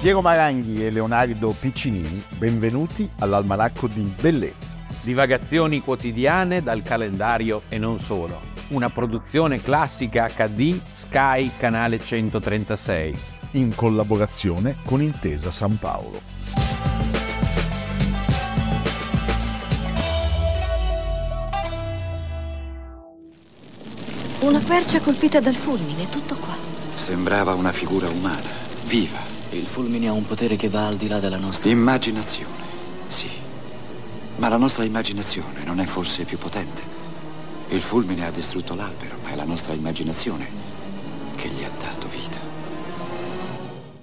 Diego Maranghi e Leonardo Piccinini, benvenuti all'Almanacco di Bellezza. Divagazioni quotidiane dal calendario e non solo. Una produzione classica HD Sky Canale 136. In collaborazione con Intesa San Paolo. Una quercia colpita dal fulmine, tutto qua. Sembrava una figura umana, viva il fulmine ha un potere che va al di là della nostra... Immaginazione, sì. Ma la nostra immaginazione non è forse più potente? Il fulmine ha distrutto l'albero, ma è la nostra immaginazione che gli ha dato vita.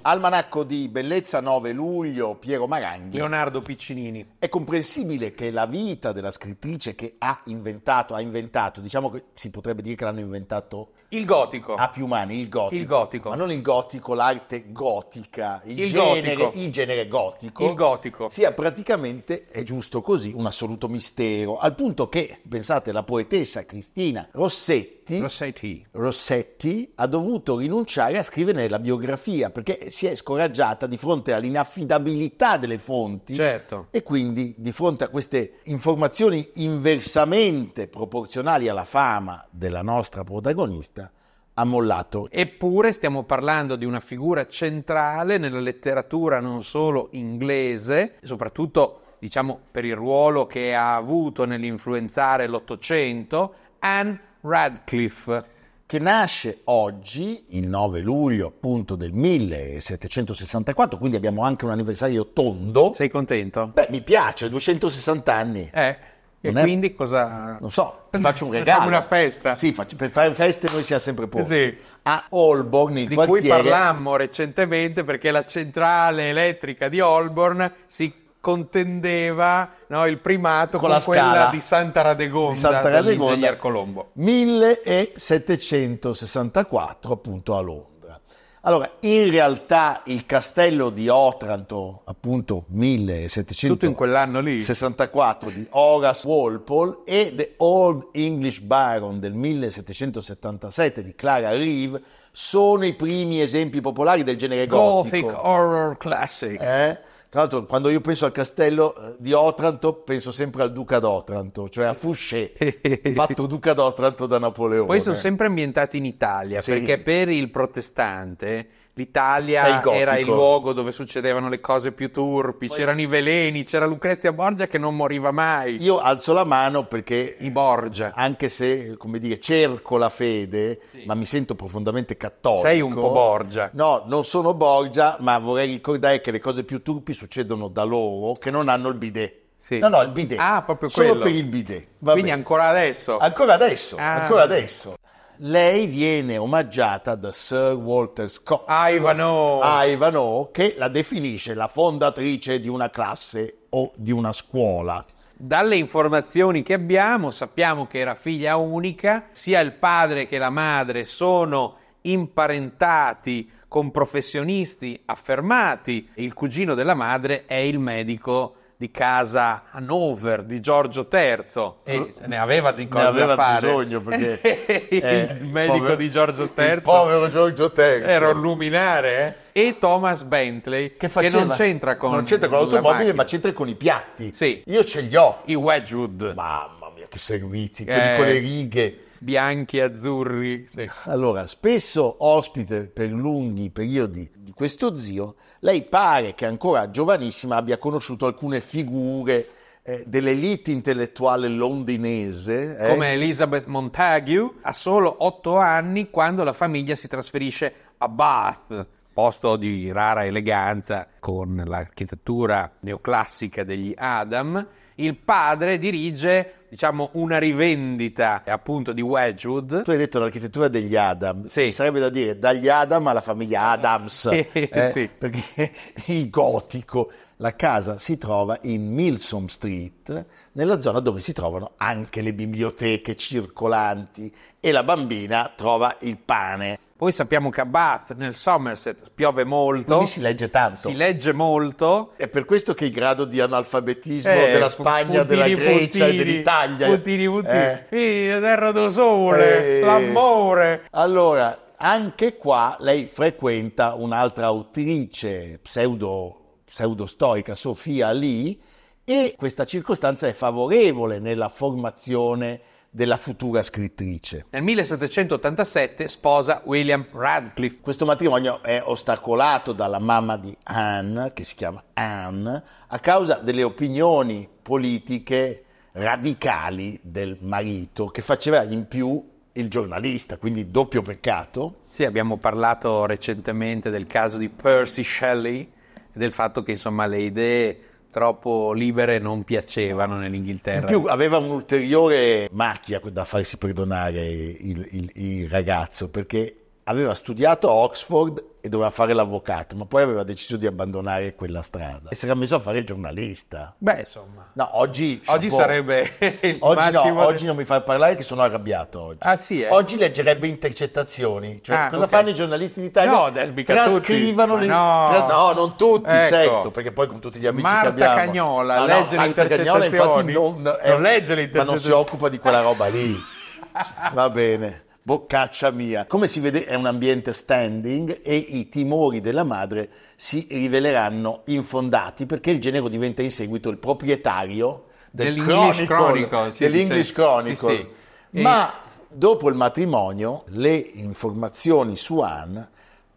Almanacco di Bellezza 9 luglio, Piero Maranghi. Leonardo Piccinini. È comprensibile che la vita della scrittrice che ha inventato, ha inventato, diciamo che si potrebbe dire che l'hanno inventato... Il gotico. A più mani, il gotico. Il gotico. Ma non il gotico, l'arte gotica, il, il genere, gotico. il genere gotico. Il gotico. Sia praticamente, è giusto così, un assoluto mistero. Al punto che, pensate, la poetessa Cristina Rossetti... Rossetti. Rossetti ha dovuto rinunciare a scrivere la biografia perché si è scoraggiata di fronte all'inaffidabilità delle fonti. Certo. E quindi quindi, di fronte a queste informazioni inversamente proporzionali alla fama della nostra protagonista, ha mollato. Eppure stiamo parlando di una figura centrale nella letteratura non solo inglese, soprattutto diciamo per il ruolo che ha avuto nell'influenzare l'Ottocento, Anne Radcliffe che nasce oggi, il 9 luglio appunto del 1764, quindi abbiamo anche un anniversario tondo. Sei contento? Beh, mi piace, 260 anni. Eh. E non quindi cosa... Non so, faccio un regalo. Facciamo una festa. Sì, faccio... per fare feste noi siamo sempre pronti. Sì. A Holborn, il di quartiere... cui parlammo recentemente perché la centrale elettrica di Holborn si contendeva no, il primato con, con quella di Santa Radegonda, di Santa Radegonda Colombo. 1764 appunto a Londra. Allora, in realtà il castello di Otranto, appunto 1764 di Horace Walpole e The Old English Baron del 1777 di Clara Reeve sono i primi esempi popolari del genere gotico. Gothic Horror Classic. Eh? Tra l'altro, quando io penso al castello eh, di Otranto, penso sempre al duca d'Otranto, cioè a Fouché, fatto duca d'Otranto da Napoleone. Poi sono sempre ambientati in Italia, sì. perché per il protestante l'Italia il era il luogo dove succedevano le cose più turpi, Poi... c'erano i veleni, c'era Lucrezia Borgia che non moriva mai. Io alzo la mano perché... I Borgia. Anche se, come dire, cerco la fede, sì. ma mi sento profondamente cattolico. Sei un po' Borgia. No, non sono Borgia, ma vorrei ricordare che le cose più turpi succedono da loro che non hanno il bidet. Sì. No, no, il bidet. Ah, proprio quello. Solo per il bidet. Vabbè. Quindi ancora adesso. Ancora adesso, ah. ancora adesso lei viene omaggiata da Sir Walter Scott. Ivanhoe. Ivanhoe, che la definisce la fondatrice di una classe o di una scuola. Dalle informazioni che abbiamo sappiamo che era figlia unica, sia il padre che la madre sono imparentati con professionisti affermati, il cugino della madre è il medico di casa Hanover di Giorgio III e ne aveva di cosa aveva da fare bisogno perché il medico povero, di Giorgio III povero Giorgio III era un luminare eh? e Thomas Bentley che, che, non c'entra con non c'entra con l'automobile ma c'entra con i piatti sì. io ce li ho i Wedgwood mamma mia che servizi eh. con le eh, righe bianchi, azzurri. Sì. Allora, spesso ospite per lunghi periodi di questo zio lei pare che ancora giovanissima abbia conosciuto alcune figure eh, dell'elite intellettuale londinese. Eh. Come Elizabeth Montague, ha solo otto anni quando la famiglia si trasferisce a Bath, posto di rara eleganza con l'architettura neoclassica degli Adam. Il padre dirige diciamo una rivendita appunto di Wedgwood. Tu hai detto l'architettura degli Adams. sì. ci sarebbe da dire dagli Adam alla famiglia Adams, sì, eh, sì. perché il gotico, la casa si trova in Milsom Street, nella zona dove si trovano anche le biblioteche circolanti e la bambina trova il pane. Poi sappiamo che a Bath, nel Somerset, piove molto. Quindi si legge tanto. Si legge molto. È per questo che il grado di analfabetismo eh, della Spagna, puntini, della Grecia puntini, e dell'Italia... Puntini, puntini. Eh. Figlia, terra del sole, eh. l'amore. Allora, anche qua lei frequenta un'altra autrice pseudo, pseudo-stoica, Sofia Lee, e questa circostanza è favorevole nella formazione della futura scrittrice. Nel 1787 sposa William Radcliffe. Questo matrimonio è ostacolato dalla mamma di Anne, che si chiama Anne, a causa delle opinioni politiche radicali del marito, che faceva in più il giornalista, quindi doppio peccato. Sì, abbiamo parlato recentemente del caso di Percy Shelley e del fatto che insomma le idee troppo libere non piacevano nell'Inghilterra. In più aveva un'ulteriore macchia da farsi perdonare il, il, il ragazzo perché aveva studiato a Oxford e doveva fare l'avvocato, ma poi aveva deciso di abbandonare quella strada e si era messo a fare il giornalista. Beh, insomma. No, oggi, oggi sarebbe il oggi no, del... oggi non mi fai parlare che sono arrabbiato oggi. Ah, sì, eh. Oggi leggerebbe intercettazioni, cioè ah, cosa okay. fanno i giornalisti d'Italia? No, del Trascrivono le... no. Tra... no, non tutti, ecco. certo, perché poi con tutti gli amici Marta che abbiamo. Cagnola no, legge no, le intercettazioni. Cagnola, infatti non, eh, non legge le intercettazioni. Ma non si occupa di quella roba lì. Va bene. Boccaccia mia. Come si vede è un ambiente standing e i timori della madre si riveleranno infondati perché il genero diventa in seguito il proprietario del dell'English Chronicle. sì, dell'English Chronicle. Sì, sì. Ma dopo il matrimonio le informazioni su Anne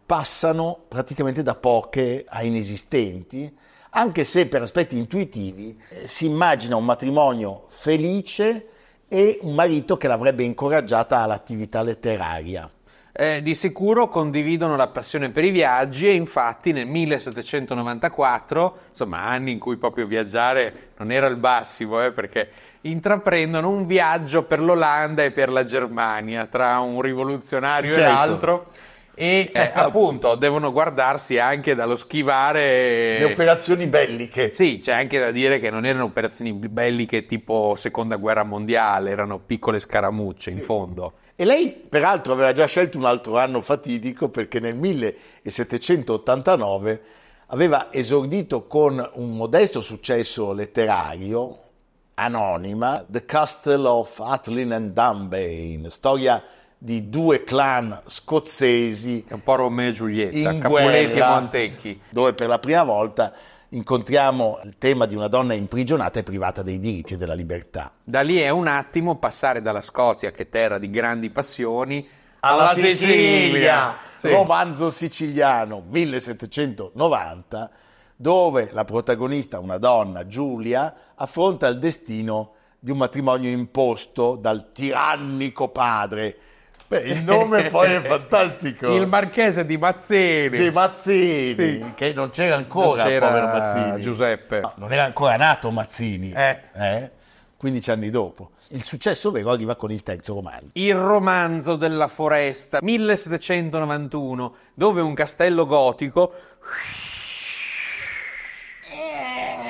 passano praticamente da poche a inesistenti, anche se per aspetti intuitivi eh, si immagina un matrimonio felice e un marito che l'avrebbe incoraggiata all'attività letteraria. Eh, di sicuro condividono la passione per i viaggi e infatti nel 1794, insomma anni in cui proprio viaggiare non era il massimo, eh, perché intraprendono un viaggio per l'Olanda e per la Germania tra un rivoluzionario certo. e l'altro e eh, eh appunto devono guardarsi anche dallo schivare le operazioni belliche. Sì, c'è anche da dire che non erano operazioni belliche tipo seconda guerra mondiale, erano piccole scaramucce sì. in fondo. E lei peraltro aveva già scelto un altro anno fatidico perché nel 1789 aveva esordito con un modesto successo letterario anonima The Castle of Atlin and Dunbane, storia di due clan scozzesi. È un po' Romeo e Giulietta, Capuletti e Montecchi. Dove per la prima volta incontriamo il tema di una donna imprigionata e privata dei diritti e della libertà. Da lì è un attimo passare dalla Scozia, che è terra di grandi passioni, alla, alla Sicilia, Sicilia. Sì. romanzo siciliano 1790, dove la protagonista, una donna, Giulia, affronta il destino di un matrimonio imposto dal tirannico padre Beh, il nome poi è fantastico. Il marchese di Mazzini. Di Mazzini, sì. che non c'era ancora, non c'era Mazzini. Giuseppe. No, non era ancora nato Mazzini. Eh. eh. 15 anni dopo. Il successo vero arriva con il terzo romanzo. Il romanzo della foresta, 1791, dove un castello gotico...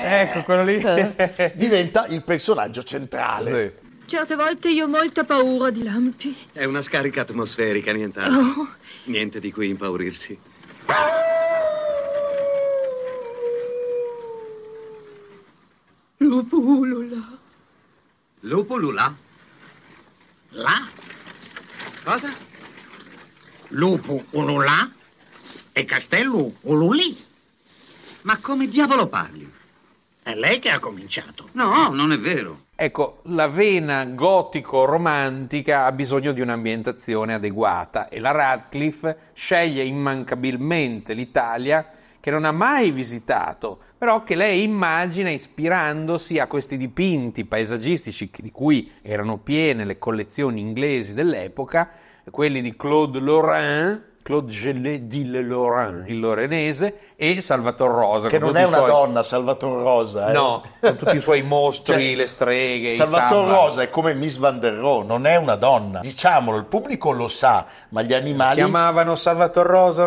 Eh. Ecco quello lì. diventa il personaggio centrale. Sì. Certe volte io ho molta paura di lampi. È una scarica atmosferica, nient'altro. Oh. Niente di cui impaurirsi. Lupulula. Lupulula? La? Cosa? Lupo ululà e castello ululì. Ma come diavolo parli? È lei che ha cominciato. No, non è vero. Ecco, la vena gotico-romantica ha bisogno di un'ambientazione adeguata e la Radcliffe sceglie immancabilmente l'Italia che non ha mai visitato, però che lei immagina ispirandosi a questi dipinti paesaggistici di cui erano piene le collezioni inglesi dell'epoca, quelli di Claude Lorrain, Claude Gelé de Lorrain, il lorenese, e Salvatore Rosa. Che non è una suoi... donna, Salvatore Rosa. Eh. No, con tutti i suoi mostri, cioè, le streghe. Salvatore Rosa è come Miss Van der Rohe, non è una donna. Diciamolo, il pubblico lo sa, ma gli animali... Chiamavano Salvatore Rosa.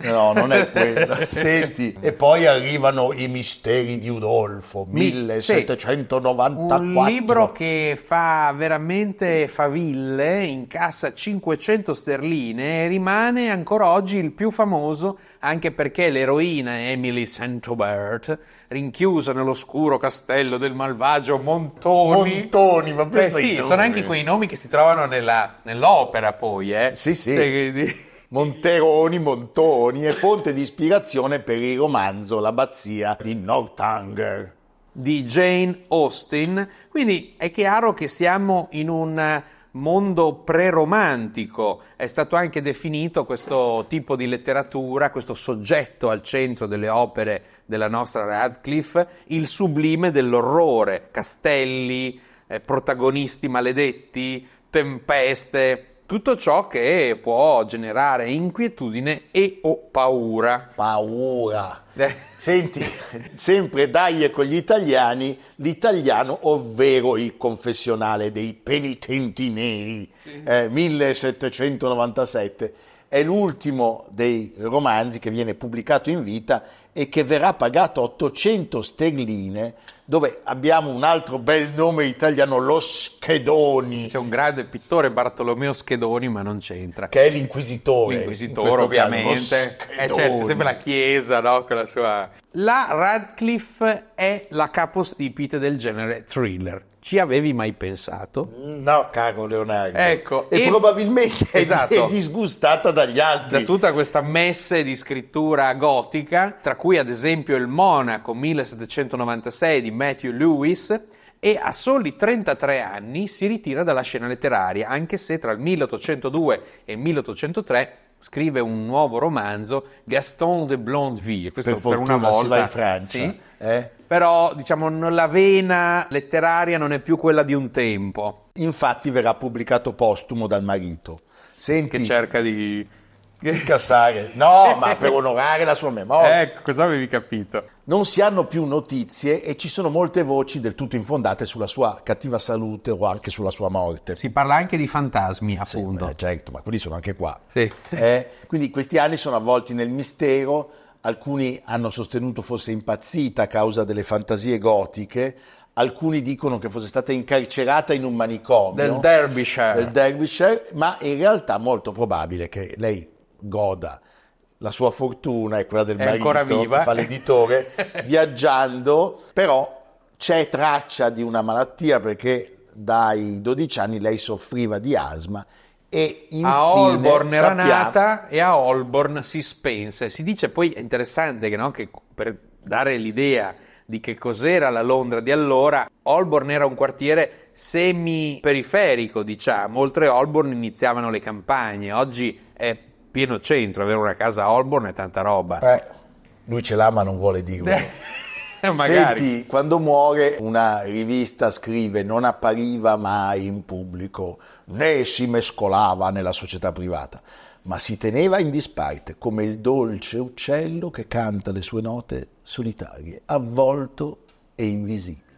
No, non è quello. Senti, e poi arrivano i misteri di Udolfo, Mi... 1794. Un libro che fa veramente faville, incassa 500 sterline e rimane ancora oggi il più famoso, anche perché l'eroina l'eroina Emily saint Aubert, rinchiusa nell'oscuro castello del malvagio Montoni. Montoni, ma Beh, sì, sono anche quei nomi che si trovano nella, nell'opera poi, eh? Sì, sì. Cioè, quindi... Monteroni, Montoni è fonte di ispirazione per il romanzo L'abbazia di Northanger di Jane Austen, quindi è chiaro che siamo in un mondo preromantico. È stato anche definito questo tipo di letteratura, questo soggetto al centro delle opere della nostra Radcliffe, il sublime dell'orrore, castelli, eh, protagonisti maledetti, tempeste tutto ciò che può generare inquietudine e o paura. Paura. Eh. Senti, sempre dai con gli italiani, l'italiano, ovvero il confessionale dei penitenti neri, sì. eh, 1797 è l'ultimo dei romanzi che viene pubblicato in vita e che verrà pagato 800 sterline, dove abbiamo un altro bel nome italiano, lo Schedoni. C'è un grande pittore Bartolomeo Schedoni, ma non c'entra. Che è l'inquisitore. L'inquisitore, ovviamente. Eh, certo, c'è sempre la chiesa, no? Con la sua... La Radcliffe è la capostipite del genere thriller ci avevi mai pensato? No, caro Leonardo. Ecco, e, e probabilmente esatto, è disgustata dagli altri. Da tutta questa messe di scrittura gotica, tra cui ad esempio il Monaco 1796 di Matthew Lewis, e a soli 33 anni si ritira dalla scena letteraria, anche se tra il 1802 e il 1803 scrive un nuovo romanzo, Gaston de Blondeville, questo per, per una volta si va in Francia, sì, eh? però diciamo la vena letteraria non è più quella di un tempo. Infatti verrà pubblicato postumo dal marito. Senti, che cerca di incassare. No, ma per onorare la sua memoria. Ecco, cosa avevi capito? Non si hanno più notizie e ci sono molte voci del tutto infondate sulla sua cattiva salute o anche sulla sua morte. Si parla anche di fantasmi, appunto. Sì, beh, certo, ma quelli sono anche qua. Sì. Eh, quindi questi anni sono avvolti nel mistero, alcuni hanno sostenuto fosse impazzita a causa delle fantasie gotiche, alcuni dicono che fosse stata incarcerata in un manicomio del Derbyshire, del Derbyshire ma in realtà molto probabile che lei goda la sua fortuna e quella del è marito che fa l'editore viaggiando, però c'è traccia di una malattia perché dai 12 anni lei soffriva di asma e infine, a Holborn era nata e a Holborn si spense. Si dice poi, è interessante che, no? che per dare l'idea di che cos'era la Londra di allora, Holborn era un quartiere semi-periferico, diciamo, oltre Holborn iniziavano le campagne, oggi è pieno centro, avere una casa a Holborn è tanta roba. Beh, lui ce l'ha ma non vuole dirlo. Eh, Senti, quando muore una rivista scrive non appariva mai in pubblico né si mescolava nella società privata, ma si teneva in disparte come il dolce uccello che canta le sue note solitarie, avvolto e invisibile.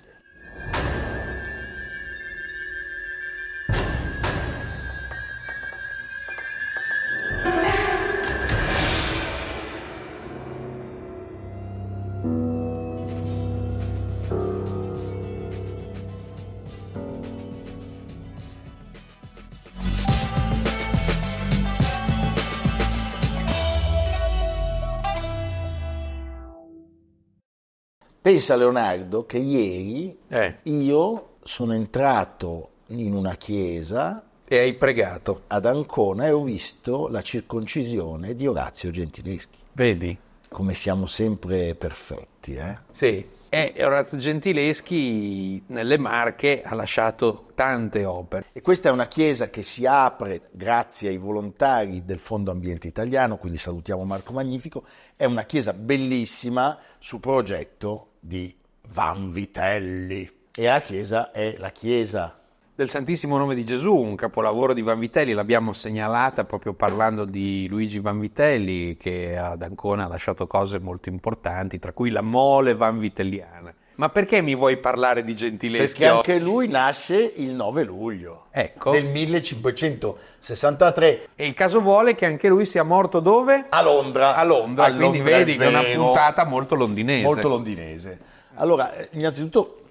Pensa Leonardo che ieri eh. io sono entrato in una chiesa e hai pregato ad Ancona e ho visto la circoncisione di Orazio Gentileschi. Vedi? Come siamo sempre perfetti, eh? Sì. E Orazio Gentileschi nelle Marche ha lasciato tante opere. E questa è una chiesa che si apre grazie ai volontari del Fondo Ambiente Italiano, quindi salutiamo Marco Magnifico, è una chiesa bellissima su progetto di Vanvitelli. E la chiesa è la chiesa del Santissimo Nome di Gesù, un capolavoro di Vanvitelli, l'abbiamo segnalata proprio parlando di Luigi Vanvitelli che ad Ancona ha lasciato cose molto importanti, tra cui la mole vanvitelliana. Ma perché mi vuoi parlare di Gentileschi? Perché anche lui nasce il 9 luglio ecco. del 1563. E il caso vuole che anche lui sia morto dove? A Londra. A Londra, a quindi Londra vedi che è una puntata molto londinese. Molto londinese. Allora, eh, innanzitutto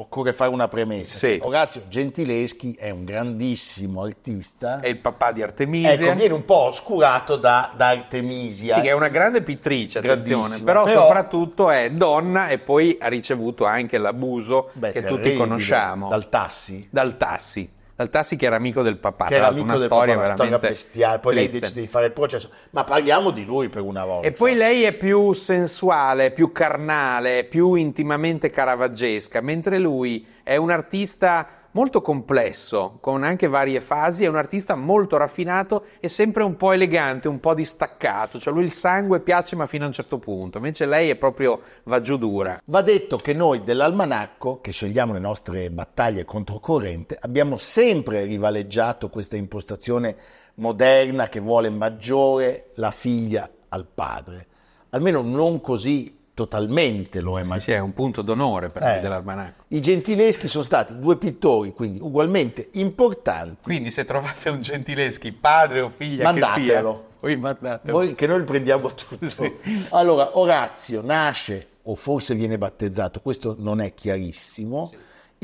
occorre fare una premessa. Sì. Cioè, Orazio Gentileschi è un grandissimo artista. È il papà di Artemisia. Ecco, viene un po' oscurato da, da Artemisia. Sì, che è una grande pittrice, attenzione, però, però, soprattutto è donna e poi ha ricevuto anche l'abuso Beh, che tutti conosciamo. Dal Tassi. Dal Tassi. L'Altassi che era amico del papà, che era amico una del storia papà, una storia bestiale, poi triste. lei decide di fare il processo, ma parliamo di lui per una volta. E poi lei è più sensuale, più carnale, più intimamente caravaggesca, mentre lui è un artista molto complesso, con anche varie fasi, è un artista molto raffinato e sempre un po' elegante, un po' distaccato, cioè lui il sangue piace ma fino a un certo punto, invece lei è proprio va giù dura. Va detto che noi dell'almanacco, che scegliamo le nostre battaglie controcorrente, abbiamo sempre rivaleggiato questa impostazione moderna che vuole maggiore la figlia al padre. Almeno non così totalmente lo è. ma... sì, è un punto d'onore per eh. me dell'Armanacco. I Gentileschi sono stati due pittori, quindi ugualmente importanti. Quindi se trovate un Gentileschi, padre o figlia Mandatelo. che sia, mandatelo. Voi che noi lo prendiamo tutto. Sì. Allora, Orazio nasce, o forse viene battezzato, questo non è chiarissimo, sì.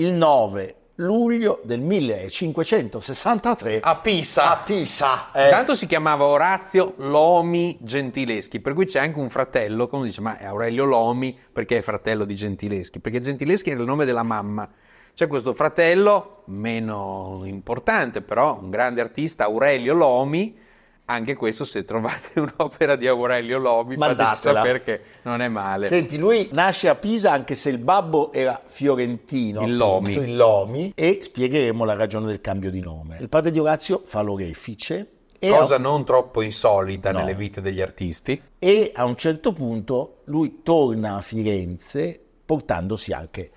il 9 luglio del 1563 a Pisa. A Pisa eh. Intanto si chiamava Orazio Lomi Gentileschi, per cui c'è anche un fratello, come dice, ma è Aurelio Lomi perché è fratello di Gentileschi? Perché Gentileschi era il nome della mamma. C'è questo fratello, meno importante però, un grande artista, Aurelio Lomi, anche questo se trovate un'opera di Aurelio Lobi fateci sapere che non è male senti lui nasce a Pisa anche se il babbo era fiorentino il Lomi, il Lomi e spiegheremo la ragione del cambio di nome il padre di Orazio fa l'orefice cosa a... non troppo insolita no. nelle vite degli artisti e a un certo punto lui torna a Firenze portandosi anche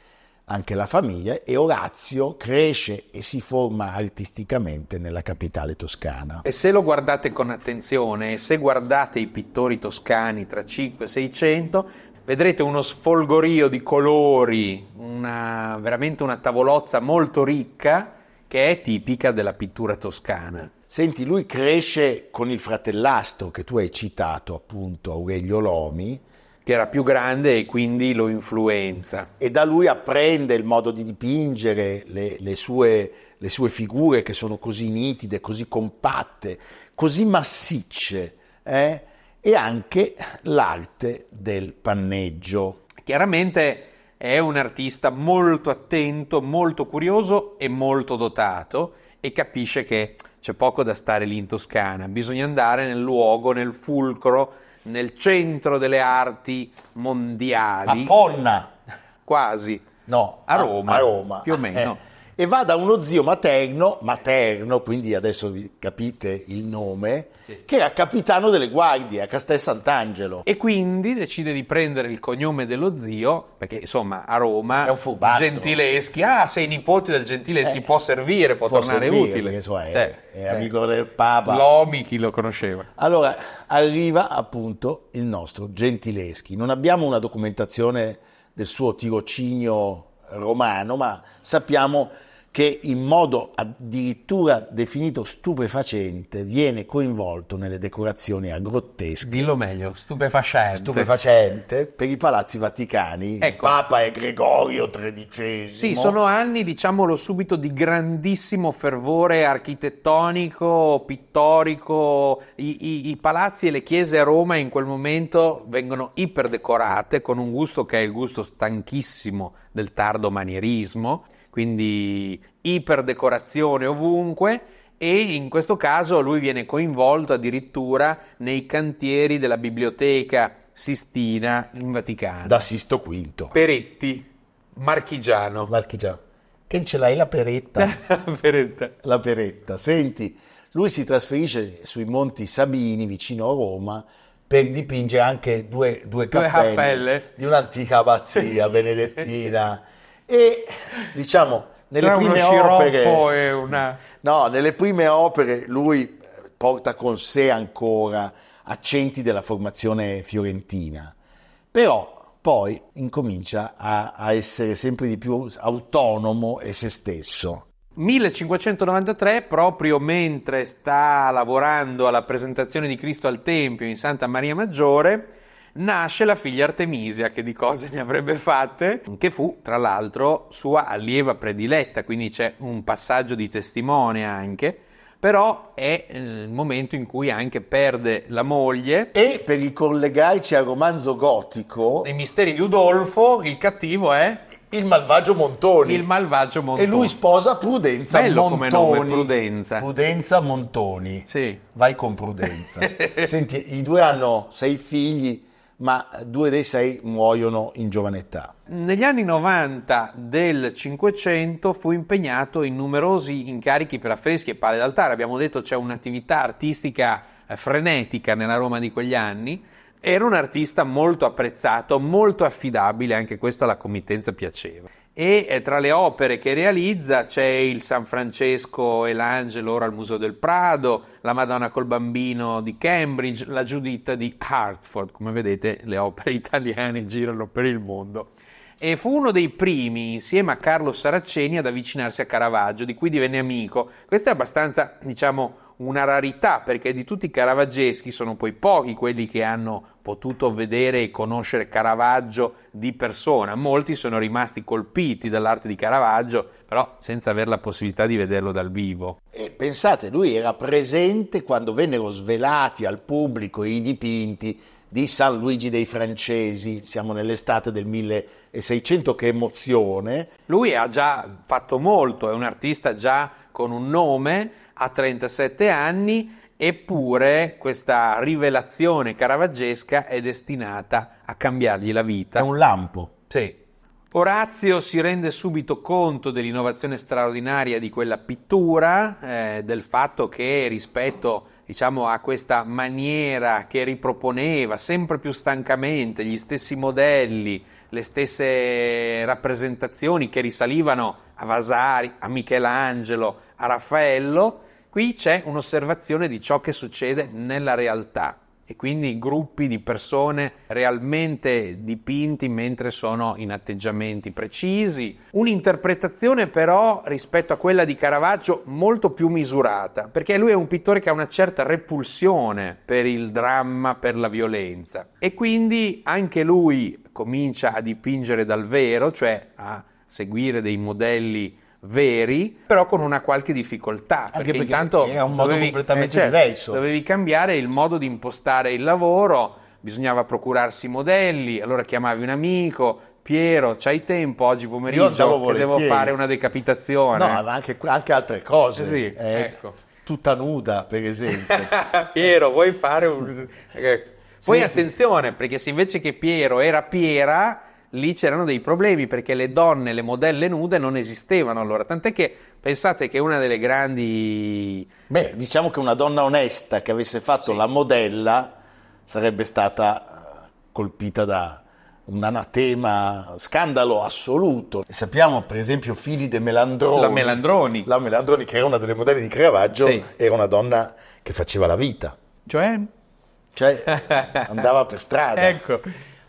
anche la famiglia e Orazio cresce e si forma artisticamente nella capitale toscana. E se lo guardate con attenzione, se guardate i pittori toscani tra 5 e 600, vedrete uno sfolgorio di colori, una, veramente una tavolozza molto ricca che è tipica della pittura toscana. Senti, lui cresce con il fratellastro che tu hai citato, appunto Aurelio Lomi, che era più grande e quindi lo influenza. E da lui apprende il modo di dipingere le, le, sue, le sue, figure che sono così nitide, così compatte, così massicce, eh? e anche l'arte del panneggio. Chiaramente è un artista molto attento, molto curioso e molto dotato e capisce che c'è poco da stare lì in Toscana, bisogna andare nel luogo, nel fulcro nel centro delle arti mondiali. A Ponna! Quasi. No, a Roma. A Roma. Più o meno. Eh e va da uno zio materno, materno, quindi adesso vi capite il nome, sì. che era capitano delle guardie a Castel Sant'Angelo. E quindi decide di prendere il cognome dello zio, perché insomma a Roma è un fubasto. Gentileschi, ah sei nipote del Gentileschi, eh, può servire, può, può tornare servire, utile. Perché, so, è, cioè, è eh, amico eh. del Papa. L'Omi chi lo conosceva. Allora arriva appunto il nostro Gentileschi, non abbiamo una documentazione del suo tirocinio romano, ma sappiamo che in modo addirittura definito stupefacente viene coinvolto nelle decorazioni a grottesche. Dillo meglio, stupefacente. Stupefacente per i palazzi vaticani. Ecco. Papa e Gregorio XIII. Sì, sono anni, diciamolo subito, di grandissimo fervore architettonico, pittorico. I, i, i palazzi e le chiese a Roma in quel momento vengono iperdecorate con un gusto che è il gusto stanchissimo del tardo manierismo quindi iperdecorazione ovunque e in questo caso lui viene coinvolto addirittura nei cantieri della biblioteca Sistina in Vaticano. Da Sisto V. Peretti, marchigiano. Marchigiano. Che ce l'hai la peretta? la peretta. La peretta. Senti, lui si trasferisce sui Monti Sabini, vicino a Roma, per dipingere anche due, due, due cappelle, cappelle, di un'antica abbazia benedettina. E diciamo, nelle prime opere... è Una... No, nelle prime opere lui eh, porta con sé ancora accenti della formazione fiorentina, però poi incomincia a, a essere sempre di più autonomo e se stesso. 1593, proprio mentre sta lavorando alla presentazione di Cristo al Tempio in Santa Maria Maggiore, nasce la figlia Artemisia, che di cose ne avrebbe fatte, che fu tra l'altro sua allieva prediletta, quindi c'è un passaggio di testimone anche. Però è eh, il momento in cui anche perde la moglie. E per ricollegarci al romanzo gotico. Nei misteri di Udolfo, il cattivo è. Il malvagio Montoni. Il malvagio Montoni. E lui sposa Prudenza Bello Montoni. Come nome, Prudenza. Prudenza Montoni. Sì. Vai con Prudenza. Senti, i due hanno sei figli ma due dei sei muoiono in giovane età. Negli anni 90 del Cinquecento fu impegnato in numerosi incarichi per affreschi e palle d'altare. Abbiamo detto c'è un'attività artistica eh, frenetica nella Roma di quegli anni. Era un artista molto apprezzato, molto affidabile, anche questo alla committenza piaceva e eh, tra le opere che realizza c'è il San Francesco e l'Angelo ora al Museo del Prado, la Madonna col Bambino di Cambridge, la Giuditta di Hartford, come vedete le opere italiane girano per il mondo. E fu uno dei primi, insieme a Carlo Saraceni, ad avvicinarsi a Caravaggio, di cui divenne amico. Questo è abbastanza, diciamo, una rarità perché di tutti i caravaggeschi sono poi pochi quelli che hanno potuto vedere e conoscere Caravaggio di persona, molti sono rimasti colpiti dall'arte di Caravaggio, però senza avere la possibilità di vederlo dal vivo. E pensate, lui era presente quando vennero svelati al pubblico i dipinti di San Luigi dei Francesi, siamo nell'estate del 1600, che emozione. Lui ha già fatto molto, è un artista già con un nome, a 37 anni, eppure questa rivelazione caravaggesca è destinata a cambiargli la vita. È un lampo. Sì. Orazio si rende subito conto dell'innovazione straordinaria di quella pittura, eh, del fatto che rispetto diciamo, a questa maniera che riproponeva sempre più stancamente gli stessi modelli, le stesse rappresentazioni che risalivano a Vasari, a Michelangelo, a Raffaello, Qui c'è un'osservazione di ciò che succede nella realtà e quindi gruppi di persone realmente dipinti mentre sono in atteggiamenti precisi. Un'interpretazione però rispetto a quella di Caravaggio molto più misurata, perché lui è un pittore che ha una certa repulsione per il dramma, per la violenza e quindi anche lui comincia a dipingere dal vero, cioè a seguire dei modelli veri, però con una qualche difficoltà. Perché, perché intanto era un modo dovevi, eh, completamente eh, diverso. Dovevi cambiare il modo di impostare il lavoro, bisognava procurarsi modelli, allora chiamavi un amico, Piero, c'hai tempo oggi pomeriggio Io che devo fare una decapitazione? No, ma anche, anche altre cose. Eh sì, eh, ecco. Tutta nuda, per esempio. Piero, vuoi fare un... Poi eh, sì. attenzione, perché se invece che Piero era Piera lì c'erano dei problemi perché le donne, le modelle nude non esistevano allora, tant'è che pensate che una delle grandi... Beh, diciamo che una donna onesta che avesse fatto sì. la modella sarebbe stata eh, colpita da un anatema, scandalo assoluto. Sappiamo per esempio Filide Melandroni. La Melandroni. La Melandroni che era una delle modelle di Caravaggio, sì. era una donna che faceva la vita. Cioè? Cioè andava per strada. ecco.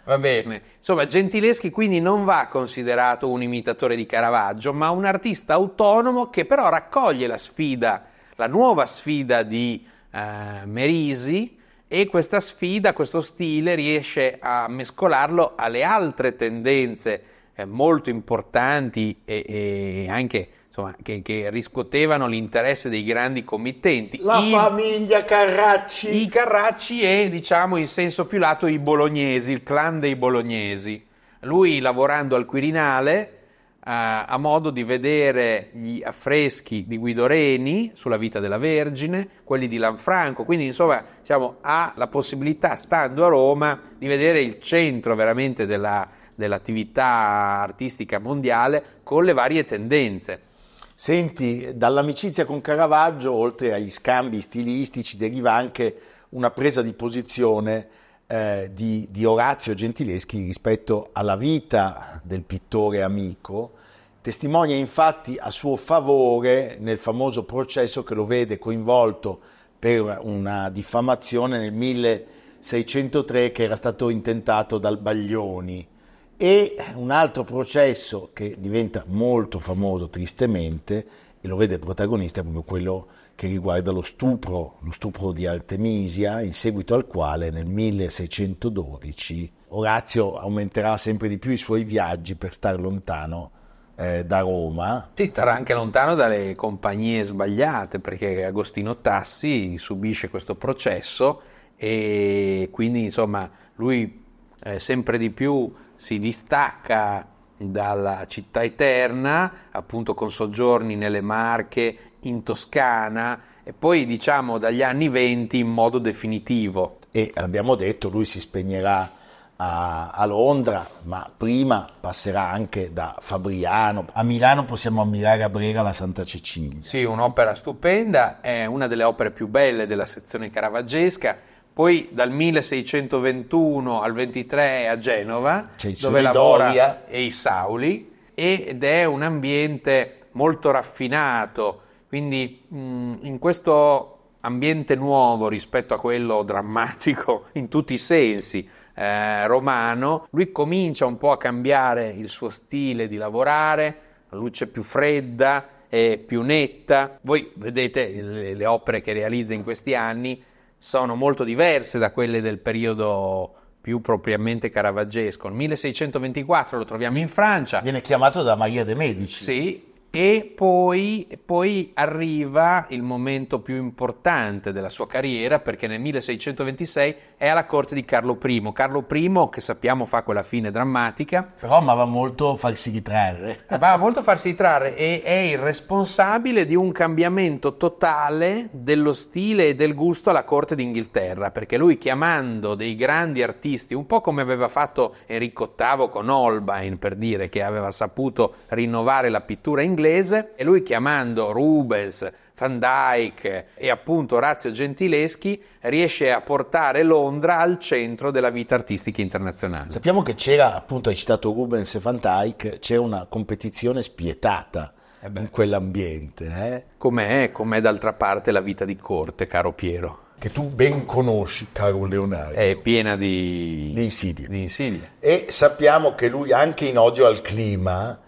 Va bene. Insomma, Gentileschi quindi non va considerato un imitatore di Caravaggio, ma un artista autonomo che però raccoglie la sfida, la nuova sfida di eh, Merisi e questa sfida, questo stile riesce a mescolarlo alle altre tendenze eh, molto importanti e, e anche insomma, che, che, riscuotevano l'interesse dei grandi committenti. La I, famiglia Carracci. I Carracci e, diciamo, in senso più lato i bolognesi, il clan dei bolognesi. Lui, lavorando al Quirinale, ha, ha modo di vedere gli affreschi di Guido Reni sulla vita della Vergine, quelli di Lanfranco, quindi insomma diciamo, ha la possibilità, stando a Roma, di vedere il centro veramente della, dell'attività artistica mondiale con le varie tendenze. Senti, dall'amicizia con Caravaggio, oltre agli scambi stilistici, deriva anche una presa di posizione eh, di, di, Orazio Gentileschi rispetto alla vita del pittore amico. Testimonia infatti a suo favore nel famoso processo che lo vede coinvolto per una diffamazione nel 1603 che era stato intentato dal Baglioni. E un altro processo che diventa molto famoso, tristemente, e lo vede protagonista, è proprio quello che riguarda lo stupro, lo stupro di Artemisia, in seguito al quale nel 1612 Orazio aumenterà sempre di più i suoi viaggi per stare lontano eh, da Roma. Sì, sarà anche lontano dalle compagnie sbagliate, perché Agostino Tassi subisce questo processo e quindi insomma lui eh, sempre di più si distacca dalla città eterna, appunto con soggiorni nelle Marche, in Toscana e poi diciamo dagli anni venti in modo definitivo. E abbiamo detto lui si spegnerà a, a, Londra, ma prima passerà anche da Fabriano. A Milano possiamo ammirare a Brera la Santa Cecilia. Sì, un'opera stupenda, è una delle opere più belle della sezione caravaggesca poi dal 1621 al 23 a Genova, cioè, dove lavora e i Sauli, ed è un ambiente molto raffinato, quindi mh, mm, in questo ambiente nuovo rispetto a quello drammatico in tutti i sensi eh, romano, lui comincia un po' a cambiare il suo stile di lavorare, la luce più fredda e più netta. Voi vedete le, le opere che realizza in questi anni, sono molto diverse da quelle del periodo più propriamente caravaggesco. Nel 1624 lo troviamo in Francia. Viene chiamato da Maria de' Medici. Sì, e poi, poi, arriva il momento più importante della sua carriera perché nel 1626 è alla corte di Carlo I. Carlo I, che sappiamo fa quella fine drammatica. Però amava molto farsi ritrarre. Amava molto farsi ritrarre e è il responsabile di un cambiamento totale dello stile e del gusto alla corte d'Inghilterra, perché lui chiamando dei grandi artisti, un po' come aveva fatto Enrico VIII con Holbein, per dire che aveva saputo rinnovare la pittura inglese, e lui chiamando Rubens, Van Dyke e appunto Orazio Gentileschi, riesce a portare Londra al centro della vita artistica internazionale. Sappiamo che c'era, appunto hai citato Rubens e Van Dyke, c'era una competizione spietata eh in quell'ambiente. Eh? Com'è, com'è d'altra parte la vita di corte, caro Piero? che tu ben conosci, caro Leonardo. È piena di, di insidie. di insidie. E sappiamo che lui, anche in odio al clima,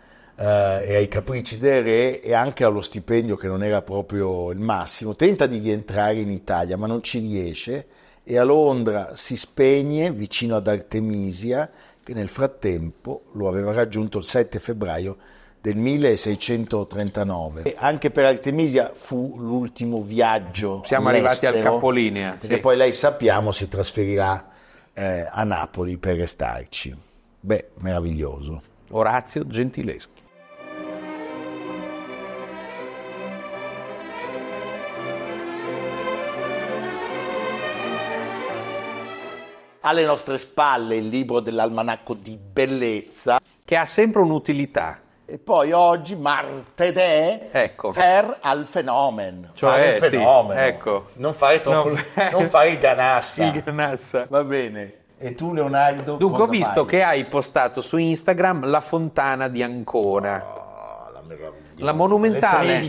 eh, e ai capricci del re e anche allo stipendio che non era proprio il massimo, tenta di rientrare in Italia ma non ci riesce e a Londra si spegne vicino ad Artemisia che nel frattempo lo aveva raggiunto il 7 febbraio del 1639. E anche per Artemisia fu l'ultimo viaggio. Siamo arrivati al capolinea. Sì. E poi lei sappiamo si trasferirà eh, a Napoli per restarci. Beh, meraviglioso. Orazio Gentileschi. alle nostre spalle il libro dell'almanacco di bellezza. Che ha sempre un'utilità. E poi oggi, martedì, ecco. fer al fenomen. Cioè, il eh, fenomeno. Sì, ecco. Non fare troppo... No. non fare il ganassa. Il ganassa. Va bene. E tu, Leonardo? Dunque, ho visto fai? che hai postato su Instagram la fontana di Ancona. Oh, la meraviglia la monumentale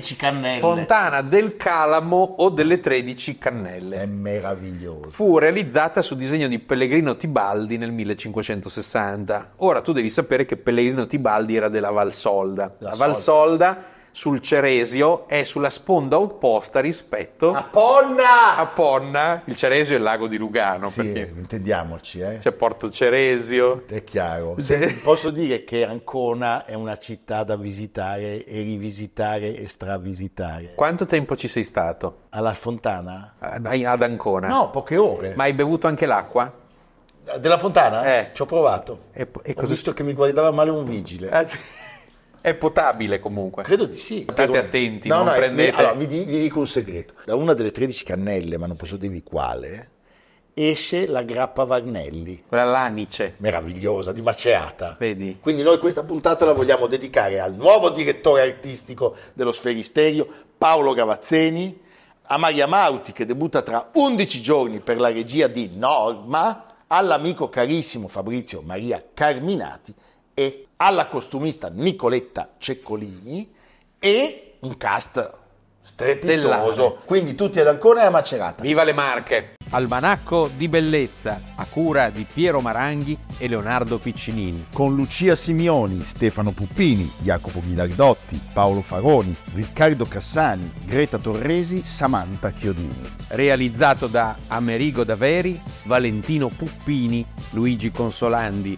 fontana del Calamo o delle 13 cannelle. È meraviglioso. Fu realizzata su disegno di Pellegrino Tibaldi nel 1560. Ora tu devi sapere che Pellegrino Tibaldi era della Valsolda. La, la Valsolda sul Ceresio è sulla sponda opposta rispetto a Ponna! A Ponna, il Ceresio è il lago di Lugano. Sì, perché intendiamoci. Eh. C'è Porto Ceresio. È chiaro. Se, posso dire che Ancona è una città da visitare e rivisitare e stravisitare. Quanto tempo ci sei stato? Alla Fontana? Ah, ad Ancona? No, poche ore. Ma hai bevuto anche l'acqua? Della Fontana? Eh. Ci ho provato. E, e Ho visto che mi guardava male un vigile. Ah, sì. È potabile comunque. Credo di sì. State Secondo... attenti, no, non no, prendete... allora, vi, vi dico un segreto. Da una delle 13 cannelle, ma non posso dirvi quale, esce la grappa Vagnelli. Quella l'anice. Meravigliosa, di maceata. Vedi? Quindi noi questa puntata la vogliamo dedicare al nuovo direttore artistico dello Sferisterio, Paolo Gavazzeni, a Maria Mauti che debutta tra 11 giorni per la regia di Norma, all'amico carissimo Fabrizio Maria Carminati e alla costumista Nicoletta Ceccolini e un cast strepitoso. Stellare. Quindi tutti ad Ancona e a Macerata. Viva le Marche! Almanacco di bellezza a cura di Piero Maranghi e Leonardo Piccinini. Con Lucia Simioni, Stefano Puppini, Jacopo Ghilardotti, Paolo Faroni, Riccardo Cassani, Greta Torresi, Samantha Chiodini. Realizzato da Amerigo Daveri, Valentino Puppini, Luigi Consolandi,